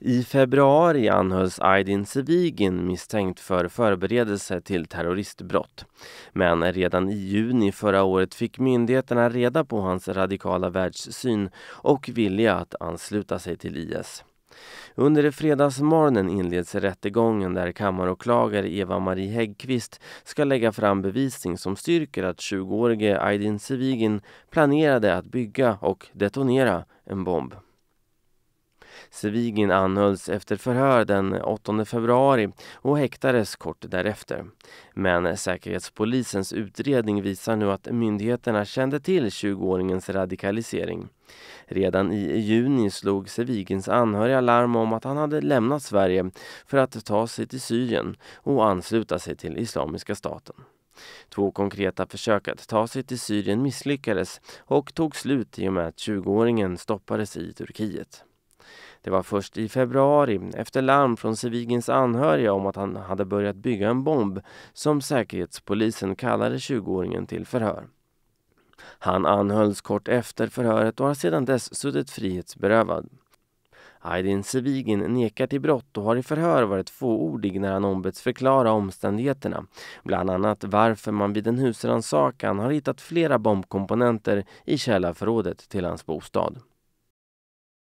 I februari anhölls Aydin Sevigin misstänkt för förberedelse till terroristbrott. Men redan i juni förra året fick myndigheterna reda på hans radikala världssyn och vilja att ansluta sig till IS. Under fredagsmorgonen inleds rättegången där kammaråklagare Eva-Marie Häggqvist ska lägga fram bevisning som styrker att 20-årige Aydin Sevigin planerade att bygga och detonera en bomb. Sevigin anhölls efter förhör den 8 februari och häktades kort därefter. Men Säkerhetspolisens utredning visar nu att myndigheterna kände till 20-åringens radikalisering. Redan i juni slog Sevigins anhöriga larm om att han hade lämnat Sverige för att ta sig till Syrien och ansluta sig till Islamiska staten. Två konkreta försök att ta sig till Syrien misslyckades och tog slut i och med att 20-åringen stoppades i Turkiet. Det var först i februari, efter larm från Sevigins anhöriga om att han hade börjat bygga en bomb, som Säkerhetspolisen kallade 20-åringen till förhör. Han anhölls kort efter förhöret och har sedan dess suttit frihetsberövad. Aydin Sevigin nekar till brott och har i förhör varit fåordig när han ombetts förklara omständigheterna. Bland annat varför man vid en husrannsakan har hittat flera bombkomponenter i källarförrådet till hans bostad.